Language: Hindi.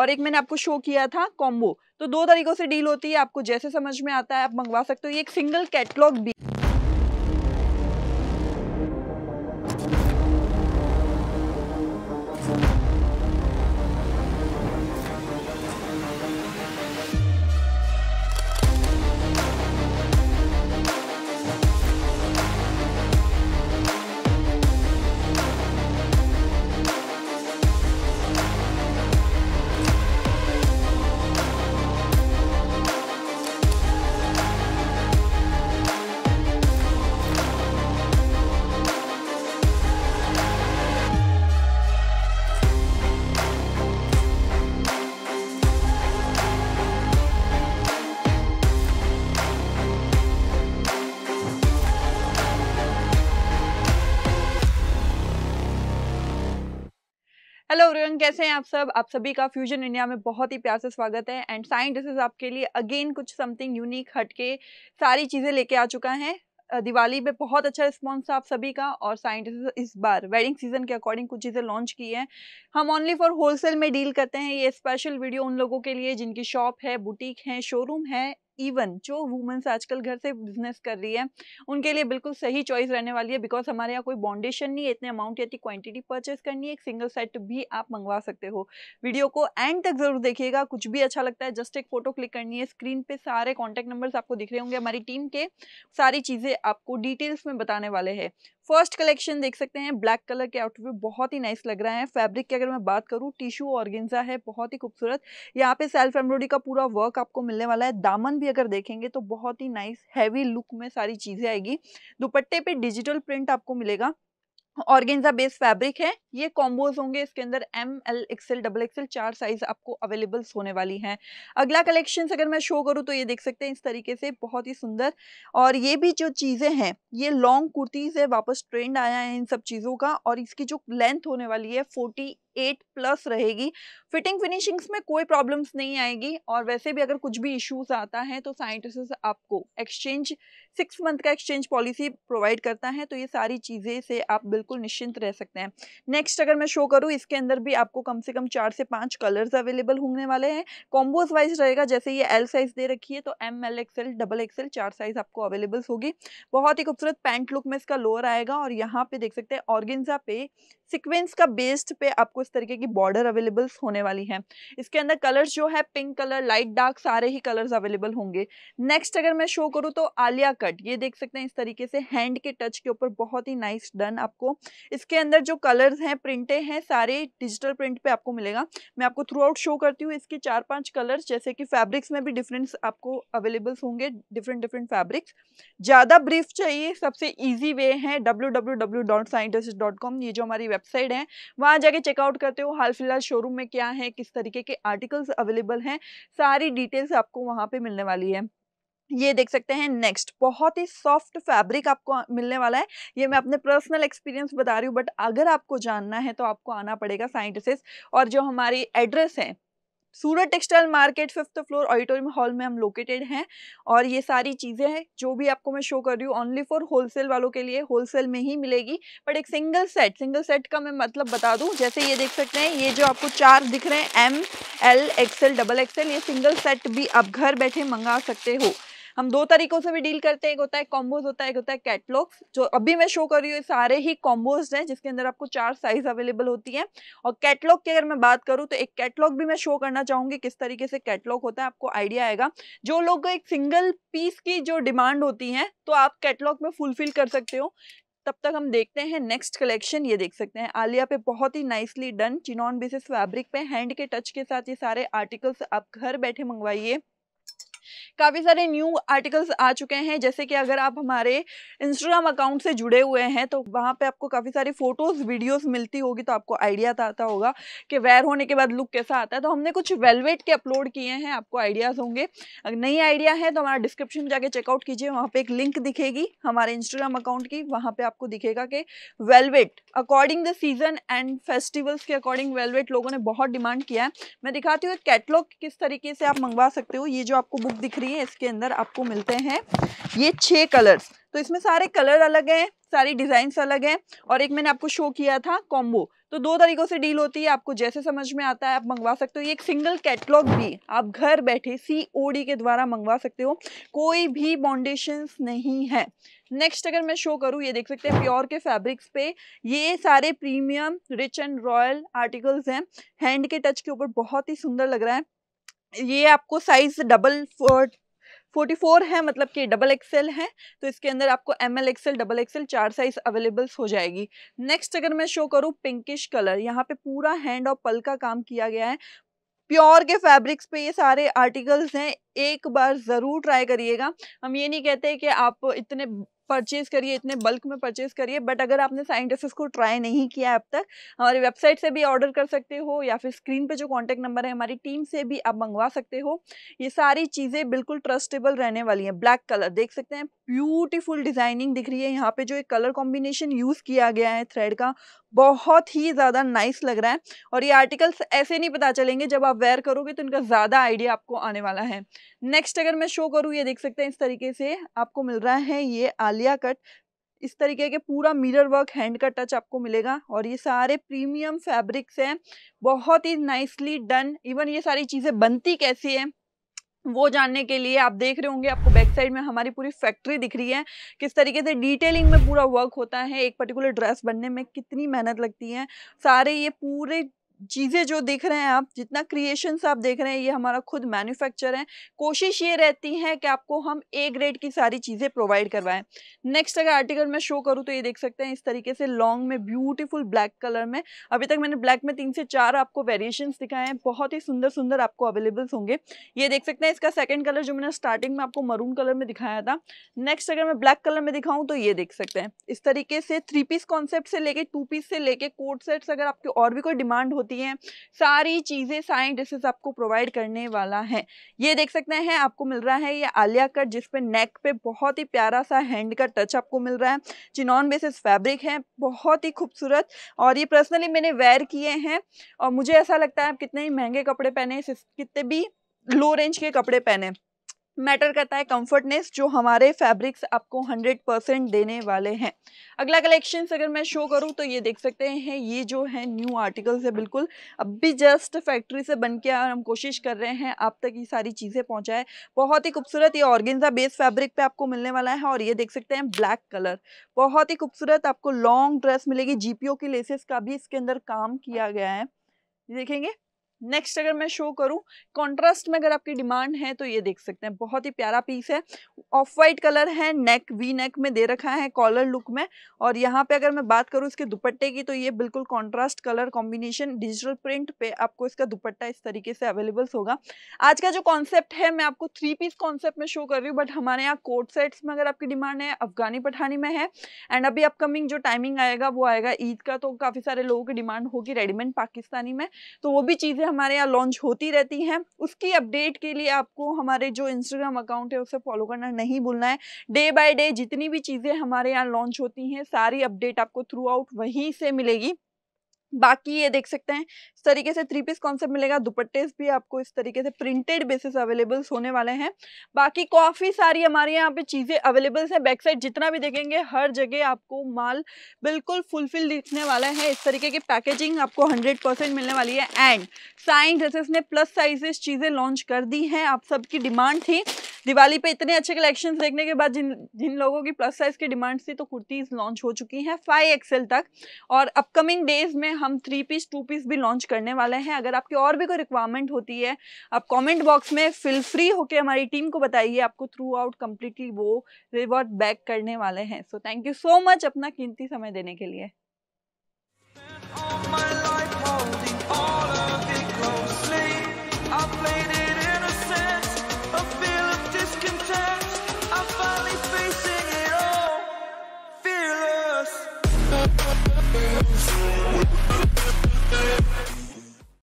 और एक मैंने आपको शो किया था कॉम्बो तो दो तरीकों से डील होती है आपको जैसे समझ में आता है आप मंगवा सकते हो ये एक सिंगल कैटलॉग भी हेलो एवरीवन कैसे हैं आप सब आप सभी का फ्यूजन इंडिया में बहुत ही प्यार से स्वागत है एंड साइन आपके लिए अगेन कुछ समथिंग यूनिक हटके सारी चीज़ें लेके आ चुका है दिवाली पे बहुत अच्छा रिस्पॉन्स था आप सभी का और साइंटिस्ट इस बार वेडिंग सीजन के अकॉर्डिंग कुछ चीज़ें लॉन्च की हैं हम ओनली फॉर होलसेल में डील करते हैं ये स्पेशल वीडियो उन लोगों के लिए जिनकी शॉप है बुटीक है शोरूम है इवन जो वुमेंस आजकल घर से बिजनेस कर रही है उनके लिए बिल्कुल सही चॉइस रहने वाली है बिकॉज हमारे यहाँ कोई बॉन्डेशन नहीं है इतने अमाउंट या क्वांटिटी परचेस करनी है एक सिंगल सेट भी आप मंगवा सकते हो वीडियो को एंड तक जरूर देखिएगा कुछ भी अच्छा लगता है जस्ट एक फोटो क्लिक करनी है स्क्रीन पे सारे कॉन्टैक्ट नंबर्स आपको दिख रहे होंगे हमारी टीम के सारी चीज़ें आपको डिटेल्स में बताने वाले हैं फर्स्ट कलेक्शन देख सकते हैं ब्लैक कलर के आउटफिट बहुत ही नाइस लग रहा है फैब्रिक की अगर मैं बात करूँ टिश्यू ऑर्गेन्जा है बहुत ही खूबसूरत यहाँ पे सेल्फ एम्ब्रॉयडरी का पूरा वर्क आपको मिलने वाला है दामन भी अगर देखेंगे तो बहुत ही नाइस हैवी लुक में सारी चीज़ें आएगी दुपट्टे पे डिजिटल प्रिंट आपको मिलेगा ऑर्गेन्जा बेस्ड फैब्रिक है ये कॉम्बोज होंगे इसके अंदर M L XL double XL चार साइज आपको अवेलेबल्स होने वाली हैं अगला कलेक्शन अगर मैं शो करूँ तो ये देख सकते हैं इस तरीके से बहुत ही सुंदर और ये भी जो चीज़ें हैं ये लॉन्ग कुर्तीज़ है वापस ट्रेंड आया है इन सब चीज़ों का और इसकी जो लेंथ होने वाली है फोर्टी एट प्लस रहेगी फिटिंग फिनिशिंग्स में कोई प्रॉब्लम्स नहीं आएगी और वैसे भी अगर कुछ भी इश्यूज आता है तो साइंटिस्ट आपको एक्सचेंज सिक्स मंथ का एक्सचेंज पॉलिसी प्रोवाइड करता है तो ये सारी चीज़ें से आप बिल्कुल निश्चिंत रह सकते हैं नेक्स्ट अगर मैं शो करूँ इसके अंदर भी आपको कम से कम चार से पाँच कलर्स अवेलेबल होने वाले हैं कॉम्बोज वाइज रहेगा जैसे ये एल साइज दे रखी है तो M L XL double XL चार साइज आपको अवेलेबल होगी बहुत ही खूबसूरत पैंट लुक में इसका लोअर आएगा और यहाँ पे देख सकते हैं ऑर्गेंजा पे सिक्वेंस का बेस्ड पे आपको कुछ तरीके की बॉर्डर अवेलेबल होने वाली हैं इसके अंदर कलर्स जो है पिंक कलर लाइट डार्क सारे ही कलर्स अवेलेबल होंगे नेक्स्ट अगर मैं शो करूँ तो आलिया कट ये देख सकते हैं इस तरीके से हैंड के टच के ऊपर बहुत ही नाइस डन आपको इसके अंदर जो कलर्स हैं प्रिंटे हैं सारे डिजिटल प्रिंट पे आपको मिलेगा मैं आपको थ्रू आउट शो करती हूँ इसके चार पांच कलर्स जैसे कि फैब्रिक्स में भी डिफरेंस आपको अवेलेबल्स होंगे डिफरेंट डिफरेंट फैब्रिक्स ज़्यादा ब्रीफ चाहिए सबसे ईजी वे है डब्ल्यू ये जो हमारी वेबसाइट है वहाँ जाके चेकआउट चेकआउट करते हो हाल फिलहाल शोरूम में क्या है किस तरीके के आर्टिकल्स अवेलेबल हैं सारी डिटेल्स आपको वहाँ पे मिलने वाली है ये देख सकते हैं नेक्स्ट बहुत ही सॉफ्ट फैब्रिक आपको मिलने वाला है ये मैं अपने पर्सनल एक्सपीरियंस बता रही हूँ बट अगर आपको जानना है तो आपको आना पड़ेगा साइंटिस और जो हमारी एड्रेस है Surat textile market fifth floor auditorium hall में हम लोकेटेड हैं और ये सारी चीज़ें हैं जो भी आपको मैं शो कर रही हूँ ओनली फॉर होलसेल वालों के लिए होलसेल में ही मिलेगी बट एक सिंगल सेट सिंगल सेट का मैं मतलब बता दूँ जैसे ये देख सकते हैं ये जो आपको चार दिख रहे हैं M L XL double XL ये सिंगल सेट भी आप घर बैठे मंगा सकते हो हम दो तरीकों से भी डील करते हैं एक होता है कॉम्बोज होता है एक होता है कैटलॉग्स जो अभी मैं शो कर रही हूँ सारे ही कॉम्बोज हैं जिसके अंदर आपको चार साइज अवेलेबल होती है और कैटलॉग की अगर मैं बात करूँ तो एक कैटलॉग भी मैं शो करना चाहूंगी किस तरीके से कैटलॉग होता है आपको आइडिया आएगा जो लोग एक सिंगल पीस की जो डिमांड होती है तो आप कैटलॉग में फुलफिल कर सकते हो तब तक हम देखते हैं नेक्स्ट कलेक्शन ये देख सकते हैं आलिया पे बहुत ही nicely done chinon basis fabric पे हैंड के टच के साथ ये सारे आर्टिकल्स आप घर बैठे मंगवाइए काफ़ी सारे न्यू आर्टिकल्स आ चुके हैं जैसे कि अगर आप हमारे इंस्टाग्राम अकाउंट से जुड़े हुए हैं तो वहाँ पे आपको काफ़ी सारी फ़ोटोज़ वीडियोस मिलती होगी तो आपको आइडिया आता होगा कि वेयर होने के बाद लुक कैसा आता है तो हमने कुछ वेलवेट के अपलोड किए हैं आपको आइडियाज़ होंगे अगर नई आइडिया है तो हमारा डिस्क्रिप्शन जाके चेकआउट कीजिए वहाँ पर एक लिंक दिखेगी हमारे इंस्टाग्राम अकाउंट की वहाँ पर आपको दिखेगा कि velvet according the season and festivals के अकॉर्डिंग वेलवेट लोगों ने बहुत डिमांड किया है मैं दिखाती हूँ कैटलॉग किस तरीके से आप मंगवा सकते हो ये जो आपको बुक बुक दिख रही है इसके अंदर आपको मिलते हैं ये छह कलर्स तो इसमें सारे कलर अलग हैं सारी डिज़ाइंस अलग हैं और एक मैंने आपको शो किया था कॉम्बो तो दो तरीक़ों से डील होती है आपको जैसे समझ में आता है आप मंगवा सकते हो ये एक सिंगल कैटलॉग भी आप घर बैठे सी के द्वारा मंगवा सकते हो कोई भी बॉन्डेशंस नहीं है नेक्स्ट अगर मैं शो करूँ ये देख सकते हैं प्योर के फैब्रिक्स पे ये सारे premium rich and royal articles हैं हैंड के टच के ऊपर बहुत ही सुंदर लग रहा है ये आपको size double four forty four है मतलब कि डबल एक्सेल है तो इसके अंदर आपको M L XL double XL चार साइज अवेलेबल्स हो जाएगी नेक्स्ट अगर मैं शो करूँ पिंकिश कलर यहाँ पे पूरा हैंड और पल का काम किया गया है प्योर के फैब्रिक्स पे ये सारे आर्टिकल्स हैं एक बार ज़रूर ट्राई करिएगा हम ये नहीं कहते कि आप इतने परचेज करिए इतने बल्क में परचेज करिए बट अगर आपने साइंटिस्ट को ट्राई नहीं किया अब तक हमारी वेबसाइट से भी ऑर्डर कर सकते हो या फिर स्क्रीन पे जो कॉन्टैक्ट नंबर है हमारी टीम से भी आप मंगवा सकते हो ये सारी चीज़ें बिल्कुल ट्रस्टेबल रहने वाली हैं ब्लैक कलर देख सकते हैं ब्यूटीफुल डिजाइनिंग दिख रही है यहाँ पे जो एक कलर कॉम्बिनेशन यूज किया गया है थ्रेड का बहुत ही ज़्यादा नाइस लग रहा है और ये आर्टिकल्स ऐसे नहीं पता चलेंगे जब आप वेयर करोगे तो इनका ज़्यादा आइडिया आपको आने वाला है नेक्स्ट अगर मैं शो करूँ ये देख सकते हैं इस तरीके से आपको मिल रहा है ये आलिया कट इस तरीके के पूरा मिरर वर्क हैंड का टच आपको मिलेगा और ये सारे प्रीमियम फैब्रिक्स हैं बहुत ही नाइसली डन इवन ये सारी चीज़ें बनती कैसी हैं वो जानने के लिए आप देख रहे होंगे आपको बैक साइड में हमारी पूरी फैक्ट्री दिख रही है किस तरीके से डिटेलिंग में पूरा वर्क होता है एक पर्टिकुलर ड्रेस बनने में कितनी मेहनत लगती है सारे ये पूरे चीज़ें जो दिख रहे हैं आप जितना क्रिएशंस आप देख रहे हैं ये हमारा खुद मैन्युफैक्चर है कोशिश ये रहती है कि आपको हम ए ग्रेड की सारी चीज़ें प्रोवाइड करवाएं नेक्स्ट अगर आर्टिकल में शो करूँ तो ये देख सकते हैं इस तरीके से लॉन्ग में ब्यूटीफुल ब्लैक कलर में अभी तक मैंने ब्लैक में तीन से चार आपको वेरिएशन दिखाए हैं बहुत ही सुंदर सुंदर आपको अवेलेबल्स होंगे ये देख सकते हैं इसका सेकेंड कलर जो मैंने स्टार्टिंग में आपको मरून कलर में दिखाया था नेक्स्ट अगर मैं ब्लैक कलर में दिखाऊँ तो ये देख सकते हैं इस तरीके से थ्री पीस कॉन्सेप्ट से लेके टू पीस से लेके कोट सेट्स अगर आपकी और भी कोई डिमांड होती होती हैं सारी चीज़ें साइन डिशेज आपको प्रोवाइड करने वाला है ये देख सकते हैं आपको मिल रहा है ये आलिया कट जिसपे नेक पे बहुत ही प्यारा सा हैंड का टच आपको मिल रहा है चिनॉन बेसिस फैब्रिक है बहुत ही खूबसूरत और ये पर्सनली मैंने वेयर किए हैं और मुझे ऐसा लगता है आप कितने ही महंगे कपड़े पहने कितने भी लो रेंज के कपड़े पहने मैटर करता है कंफर्टनेस जो हमारे फैब्रिक्स आपको 100 परसेंट देने वाले हैं अगला कलेक्शन अगर मैं शो करूं तो ये देख सकते हैं ये जो है न्यू आर्टिकल्स है बिल्कुल अब भी जस्ट फैक्ट्री से बन के हम कोशिश कर रहे हैं आप तक ये सारी चीज़ें पहुंचाए बहुत ही खूबसूरत ये ऑर्गेन्जा बेस फैब्रिक पे आपको मिलने वाला है और ये देख सकते हैं ब्लैक कलर बहुत ही खूबसूरत आपको लॉन्ग ड्रेस मिलेगी जीपीओ की लेसेस का भी इसके अंदर काम किया गया है देखेंगे नेक्स्ट अगर मैं शो करूं कंट्रास्ट में अगर आपकी डिमांड है तो ये देख सकते हैं बहुत ही प्यारा पीस है ऑफ वाइट कलर है नेक वी नेक में दे रखा है कॉलर लुक में और यहाँ पे अगर मैं बात करूँ इसके दुपट्टे की तो ये बिल्कुल contrast colour combination digital print पे आपको इसका दुपट्टा इस तरीके से अवेलेबल होगा आज का जो कॉन्सेप्ट है मैं आपको थ्री पीस कॉन्सेप्ट में शो कर रही हूँ बट हमारे यहाँ कोट सेट्स में अगर आपकी डिमांड है अफगानी पठानी में है एंड अभी अपकमिंग जो टाइमिंग आएगा वो आएगा ईद का तो काफ़ी सारे लोगों की डिमांड होगी रेडीमेड पाकिस्तानी में तो वो भी चीज़ हमारे यहाँ लॉन्च होती रहती हैं उसकी अपडेट के लिए आपको हमारे जो इंस्टाग्राम अकाउंट है उसे फॉलो करना नहीं भूलना है डे बाय डे जितनी भी चीज़ें हमारे यहाँ लॉन्च होती हैं सारी अपडेट आपको थ्रू आउट वहीं से मिलेगी बाकी ये देख सकते हैं इस तरीके से थ्री पीस कॉन्सेप्ट मिलेगा दुपट्टे भी आपको इस तरीके से प्रिंटेड बेसिस अवेलेबल्स होने वाले हैं बाकी काफ़ी सारी हमारे यहाँ पे चीज़ें अवेलेबल्स हैं बैक साइड जितना भी देखेंगे हर जगह आपको माल बिल्कुल फुलफिल दिखने वाला है इस तरीके की पैकेजिंग आपको हंड्रेड मिलने वाली है एंड साइन ड्रेसेस ने प्लस साइजेस चीज़ें लॉन्च कर दी हैं आप सबकी डिमांड थी दिवाली पे इतने अच्छे कलेक्शंस देखने के बाद जिन जिन लोगों की प्लस साइज की डिमांड थी तो कुर्तीज़ लॉन्च हो चुकी हैं फाइव एक्सएल तक और अपकमिंग डेज में हम थ्री पीस टू पीस भी लॉन्च करने वाले हैं अगर आपकी और भी कोई रिक्वायरमेंट होती है आप कॉमेंट बॉक्स में फिल फ्री होकर हमारी टीम को बताइए आपको थ्रू आउट कम्प्लीटली वो रिवॉर्ड बैक करने वाले हैं so thank you so much अपना कीमती समय देने के लिए